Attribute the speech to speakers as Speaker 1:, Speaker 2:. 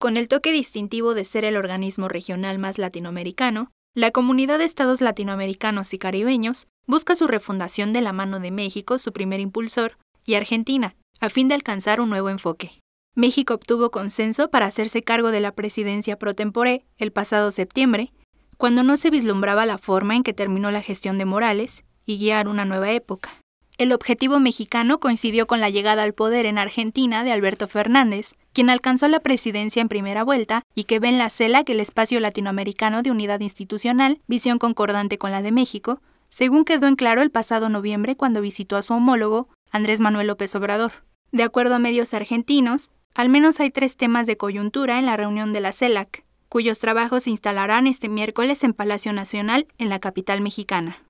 Speaker 1: Con el toque distintivo de ser el organismo regional más latinoamericano, la comunidad de estados latinoamericanos y caribeños busca su refundación de la mano de México, su primer impulsor, y Argentina, a fin de alcanzar un nuevo enfoque. México obtuvo consenso para hacerse cargo de la presidencia pro tempore el pasado septiembre, cuando no se vislumbraba la forma en que terminó la gestión de Morales y guiar una nueva época. El objetivo mexicano coincidió con la llegada al poder en Argentina de Alberto Fernández, quien alcanzó la presidencia en primera vuelta y que ve en la CELAC el espacio latinoamericano de unidad institucional, visión concordante con la de México, según quedó en claro el pasado noviembre cuando visitó a su homólogo, Andrés Manuel López Obrador. De acuerdo a medios argentinos, al menos hay tres temas de coyuntura en la reunión de la CELAC, cuyos trabajos se instalarán este miércoles en Palacio Nacional, en la capital mexicana.